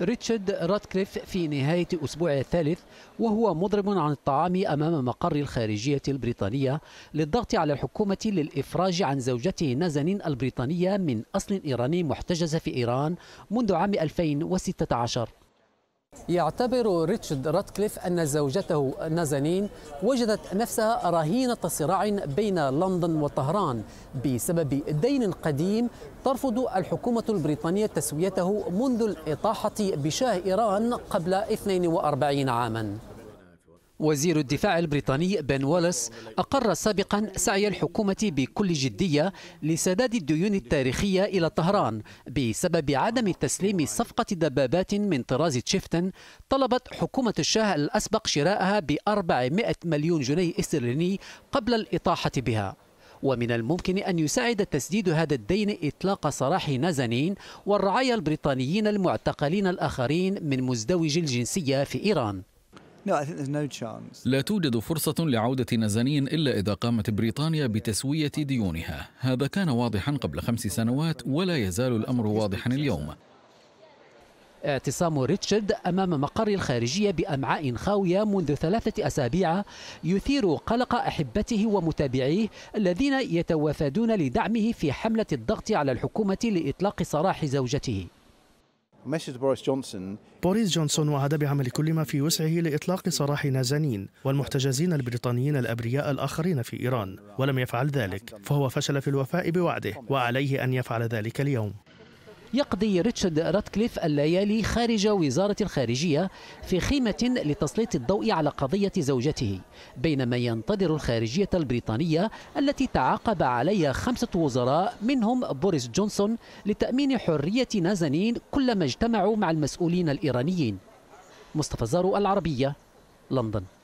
ريتشارد راتكليف في نهاية أسبوع الثالث وهو مضرب عن الطعام أمام مقر الخارجية البريطانية للضغط على الحكومة للإفراج عن زوجته نازنين البريطانية من أصل إيراني محتجزة في إيران منذ عام 2016 يعتبر ريتشارد راتكليف أن زوجته نازانين وجدت نفسها رهينة صراع بين لندن وطهران بسبب دين قديم ترفض الحكومة البريطانية تسويته منذ الإطاحة بشاه إيران قبل 42 عاماً وزير الدفاع البريطاني بن وولس أقر سابقا سعي الحكومة بكل جدية لسداد الديون التاريخية إلى طهران بسبب عدم تسليم صفقة دبابات من طراز تشيفتن طلبت حكومة الشاه الأسبق شراءها ب 400 مليون جنيه استرليني قبل الإطاحة بها ومن الممكن أن يساعد تسديد هذا الدين إطلاق سراح نازنين والرعايا البريطانيين المعتقلين الآخرين من مزدوج الجنسية في إيران لا توجد فرصة لعودة نزني إلا إذا قامت بريطانيا بتسوية ديونها هذا كان واضحا قبل خمس سنوات ولا يزال الأمر واضحا اليوم اعتصام ريتشارد أمام مقر الخارجية بأمعاء خاوية منذ ثلاثة أسابيع يثير قلق أحبته ومتابعيه الذين يتوافدون لدعمه في حملة الضغط على الحكومة لإطلاق سراح زوجته بوريس جونسون وعد بعمل كل ما في وسعه لإطلاق سراح نازنين والمحتجزين البريطانيين الأبرياء الآخرين في إيران ولم يفعل ذلك فهو فشل في الوفاء بوعده وعليه أن يفعل ذلك اليوم يقضي ريتشارد راتكليف الليالي خارج وزارة الخارجية في خيمة لتسليط الضوء على قضية زوجته بينما ينتظر الخارجية البريطانية التي تعاقب عليها خمسة وزراء منهم بوريس جونسون لتأمين حرية نازنين كلما اجتمعوا مع المسؤولين الإيرانيين مصطفى زارو العربية لندن